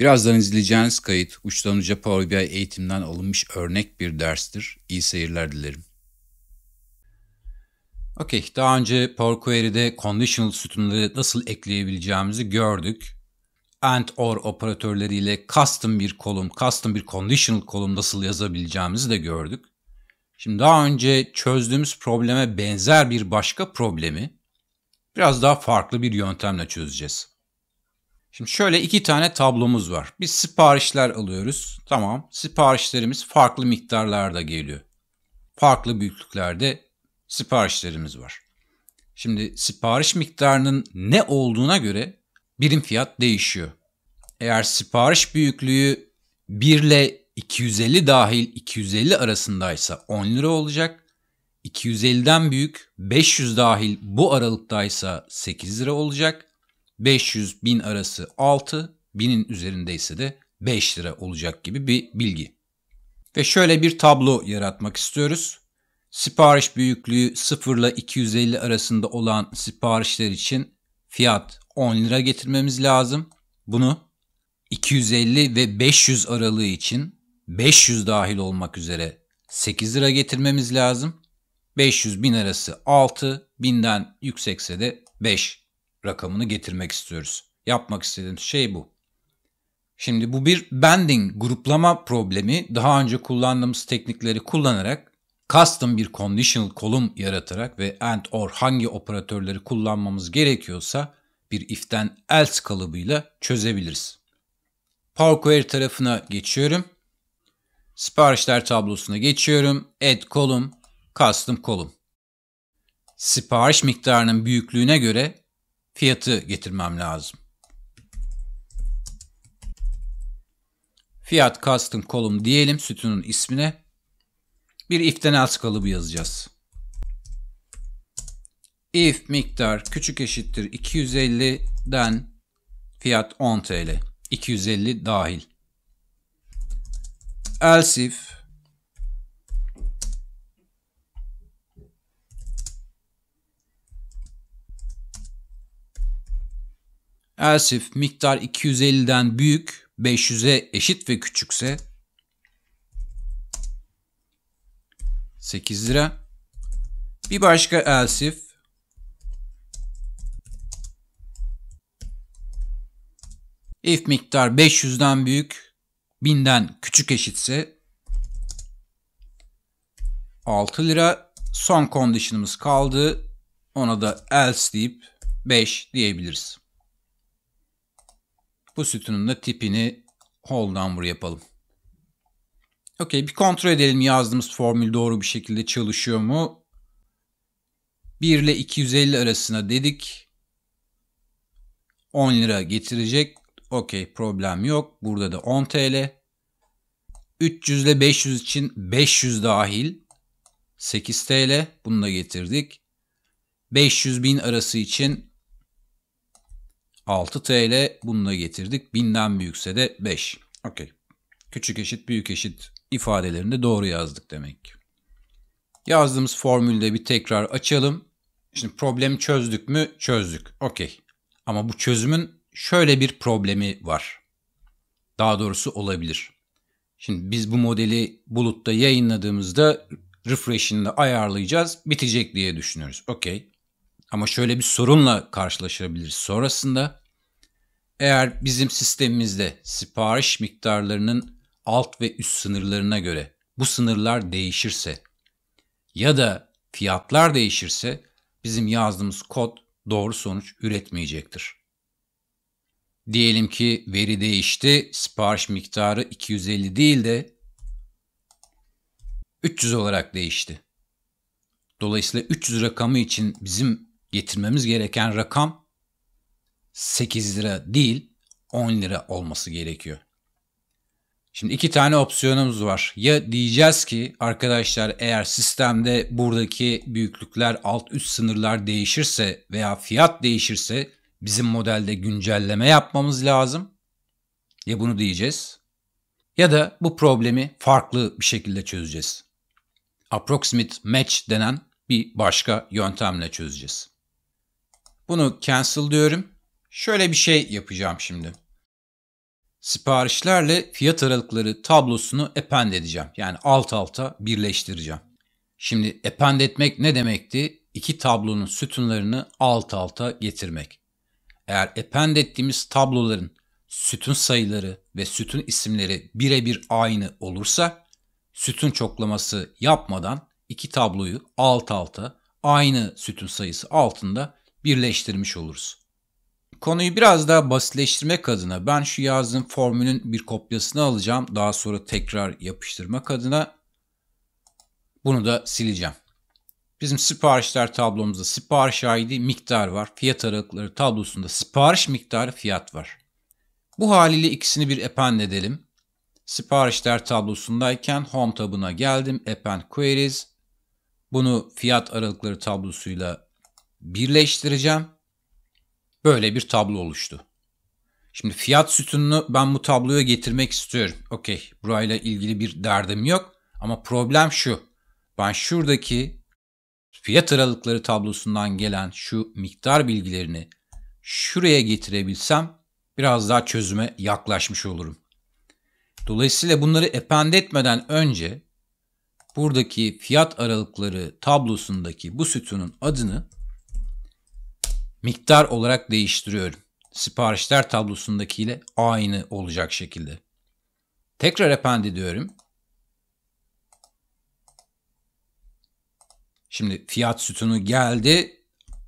Birazdan izleyeceğiniz kayıt uçtan uca Power BI eğitimden alınmış örnek bir derstir. İyi seyirler dilerim. Okey, daha önce Power Query'de conditional sütunları nasıl ekleyebileceğimizi gördük. And or operatörleriyle custom bir kolum, custom bir conditional kolum nasıl yazabileceğimizi de gördük. Şimdi daha önce çözdüğümüz probleme benzer bir başka problemi biraz daha farklı bir yöntemle çözeceğiz. Şimdi şöyle iki tane tablomuz var. Biz siparişler alıyoruz. Tamam. Siparişlerimiz farklı miktarlarda geliyor. Farklı büyüklüklerde siparişlerimiz var. Şimdi sipariş miktarının ne olduğuna göre birim fiyat değişiyor. Eğer sipariş büyüklüğü 1 ile 250 dahil 250 arasındaysa 10 lira olacak. 250'den büyük 500 dahil bu aralıktaysa 8 lira olacak. 500 bin arası 6, binin üzerindeyse de 5 lira olacak gibi bir bilgi. Ve şöyle bir tablo yaratmak istiyoruz. Sipariş büyüklüğü 0 ile 250 arasında olan siparişler için fiyat 10 lira getirmemiz lazım. Bunu 250 ve 500 aralığı için 500 dahil olmak üzere 8 lira getirmemiz lazım. 500 bin arası 6, binden yüksekse de 5 rakamını getirmek istiyoruz. Yapmak istediğim şey bu. Şimdi bu bir bending gruplama problemi. Daha önce kullandığımız teknikleri kullanarak custom bir conditional kolum yaratarak ve and or hangi operatörleri kullanmamız gerekiyorsa bir if'ten else kalıbıyla çözebiliriz. Power Query tarafına geçiyorum. Siparişler tablosuna geçiyorum. Add column, custom column. Sipariş miktarının büyüklüğüne göre fiyatı getirmem lazım. Fiyat custom kolum diyelim sütunun ismine. Bir if'ten else kalıbı yazacağız. If miktar küçük eşittir 250'den fiyat 10 TL. 250 dahil. Else if Elsif miktar 250'den büyük 500'e eşit ve küçükse 8 lira. Bir başka elsif if miktar 500'den büyük 1000'den küçük eşitse 6 lira. Son condition'ımız kaldı. Ona da else deyip 5 diyebiliriz. Bu sütunun da tipini whole number yapalım. Okey bir kontrol edelim yazdığımız formül doğru bir şekilde çalışıyor mu? 1 ile 250 arasına dedik. 10 lira getirecek. Okey problem yok. Burada da 10 TL. 300 ile 500 için 500 dahil 8 TL. Bunu da getirdik. 500 bin arası için 6 TL bunu da getirdik. 1000'den büyükse de 5. Okey. Küçük eşit büyük eşit ifadelerini doğru yazdık demek ki. Yazdığımız formülde bir tekrar açalım. Şimdi problemi çözdük mü? Çözdük. Okey. Ama bu çözümün şöyle bir problemi var. Daha doğrusu olabilir. Şimdi biz bu modeli bulutta yayınladığımızda refresh'ini de ayarlayacağız. Bitecek diye düşünüyoruz. Okey. Ama şöyle bir sorunla karşılaşabiliriz sonrasında. Eğer bizim sistemimizde sipariş miktarlarının alt ve üst sınırlarına göre bu sınırlar değişirse ya da fiyatlar değişirse bizim yazdığımız kod doğru sonuç üretmeyecektir. Diyelim ki veri değişti, sipariş miktarı 250 değil de 300 olarak değişti. Dolayısıyla 300 rakamı için bizim getirmemiz gereken rakam 8 lira değil 10 lira olması gerekiyor. Şimdi iki tane opsiyonumuz var. Ya diyeceğiz ki arkadaşlar eğer sistemde buradaki büyüklükler alt üst sınırlar değişirse veya fiyat değişirse bizim modelde güncelleme yapmamız lazım. Ya bunu diyeceğiz. Ya da bu problemi farklı bir şekilde çözeceğiz. Approximate match denen bir başka yöntemle çözeceğiz. Bunu cancel diyorum. Şöyle bir şey yapacağım şimdi. Siparişlerle fiyat aralıkları tablosunu append edeceğim. Yani alt alta birleştireceğim. Şimdi append etmek ne demekti? İki tablonun sütunlarını alt alta getirmek. Eğer append ettiğimiz tabloların sütun sayıları ve sütun isimleri birebir aynı olursa sütun çoklaması yapmadan iki tabloyu alt alta aynı sütun sayısı altında birleştirmiş oluruz. Konuyu biraz daha basitleştirmek adına ben şu yazdığım formülün bir kopyasını alacağım. Daha sonra tekrar yapıştırmak adına bunu da sileceğim. Bizim siparişler tablomuzda sipariş ID miktar var. Fiyat aralıkları tablosunda sipariş miktarı fiyat var. Bu haliyle ikisini bir append edelim. Siparişler tablosundayken Home tabına geldim. Append Queries. Bunu fiyat aralıkları tablosuyla birleştireceğim. Böyle bir tablo oluştu. Şimdi fiyat sütununu ben bu tabloya getirmek istiyorum. Okey burayla ilgili bir derdim yok ama problem şu. Ben şuradaki fiyat aralıkları tablosundan gelen şu miktar bilgilerini şuraya getirebilsem biraz daha çözüme yaklaşmış olurum. Dolayısıyla bunları append etmeden önce buradaki fiyat aralıkları tablosundaki bu sütunun adını miktar olarak değiştiriyorum. Siparişler tablosundakiyle aynı olacak şekilde. Tekrar append ediyorum. Şimdi fiyat sütunu geldi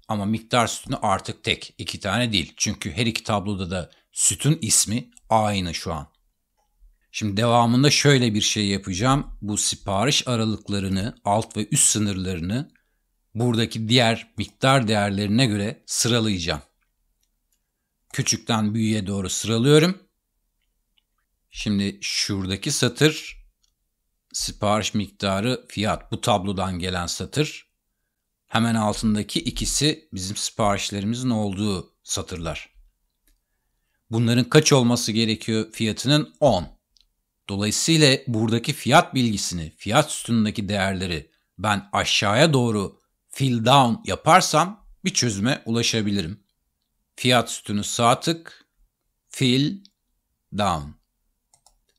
ama miktar sütunu artık tek iki tane değil. Çünkü her iki tabloda da sütun ismi aynı şu an. Şimdi devamında şöyle bir şey yapacağım. Bu sipariş aralıklarını, alt ve üst sınırlarını buradaki diğer miktar değerlerine göre sıralayacağım. Küçükten büyüğe doğru sıralıyorum. Şimdi şuradaki satır sipariş miktarı fiyat bu tablodan gelen satır. Hemen altındaki ikisi bizim siparişlerimizin olduğu satırlar. Bunların kaç olması gerekiyor fiyatının 10. Dolayısıyla buradaki fiyat bilgisini, fiyat sütunundaki değerleri ben aşağıya doğru fill down yaparsam bir çözüme ulaşabilirim. Fiyat sütunu sağ tık, fill down.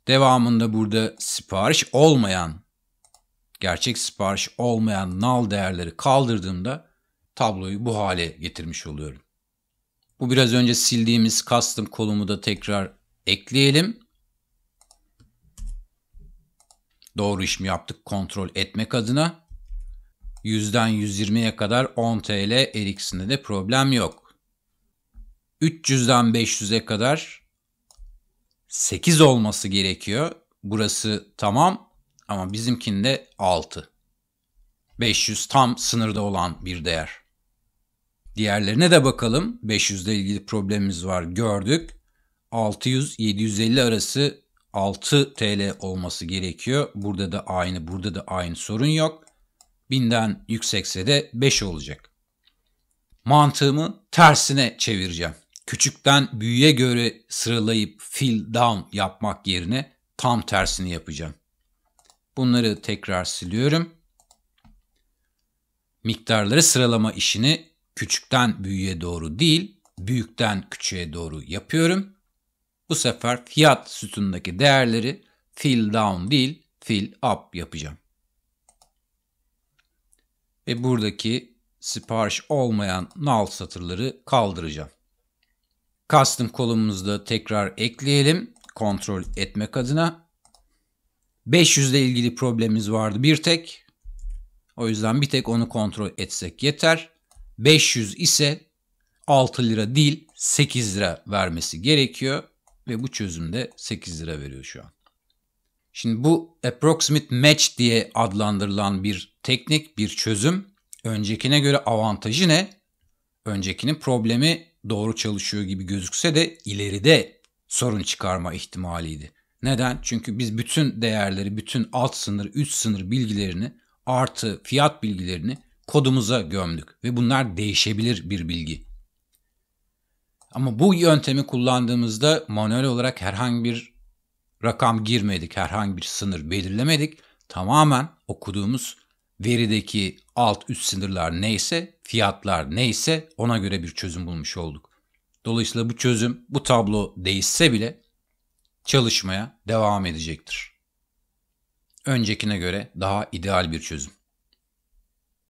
Devamında burada sipariş olmayan, gerçek sipariş olmayan nal değerleri kaldırdığımda tabloyu bu hale getirmiş oluyorum. Bu biraz önce sildiğimiz custom kolumu da tekrar ekleyelim. Doğru işimi yaptık kontrol etmek adına. 100'den 120'ye kadar 10 TL eriksinde de problem yok. 300'den 500'e kadar 8 olması gerekiyor. Burası tamam ama bizimkinde 6. 500 tam sınırda olan bir değer. Diğerlerine de bakalım. 500 ile ilgili problemimiz var gördük. 600-750 arası 6 TL olması gerekiyor. Burada da aynı, burada da aynı sorun yok. 1000'den yüksekse de 5 olacak. Mantığımı tersine çevireceğim. Küçükten büyüğe göre sıralayıp fill down yapmak yerine tam tersini yapacağım. Bunları tekrar siliyorum. Miktarları sıralama işini küçükten büyüğe doğru değil, büyükten küçüğe doğru yapıyorum. Bu sefer fiyat sütundaki değerleri fill down değil, fill up yapacağım ve buradaki sipariş olmayan null satırları kaldıracağım. Custom kolumumuzda tekrar ekleyelim. Kontrol etmek adına. 500 ile ilgili problemimiz vardı bir tek. O yüzden bir tek onu kontrol etsek yeter. 500 ise 6 lira değil 8 lira vermesi gerekiyor. Ve bu çözümde 8 lira veriyor şu an. Şimdi bu approximate match diye adlandırılan bir teknik, bir çözüm. Öncekine göre avantajı ne? Öncekinin problemi doğru çalışıyor gibi gözükse de ileride sorun çıkarma ihtimaliydi. Neden? Çünkü biz bütün değerleri, bütün alt sınır, üst sınır bilgilerini, artı fiyat bilgilerini kodumuza gömdük ve bunlar değişebilir bir bilgi. Ama bu yöntemi kullandığımızda manuel olarak herhangi bir rakam girmedik, herhangi bir sınır belirlemedik. Tamamen okuduğumuz verideki alt üst sınırlar neyse, fiyatlar neyse ona göre bir çözüm bulmuş olduk. Dolayısıyla bu çözüm, bu tablo değişse bile çalışmaya devam edecektir. Öncekine göre daha ideal bir çözüm.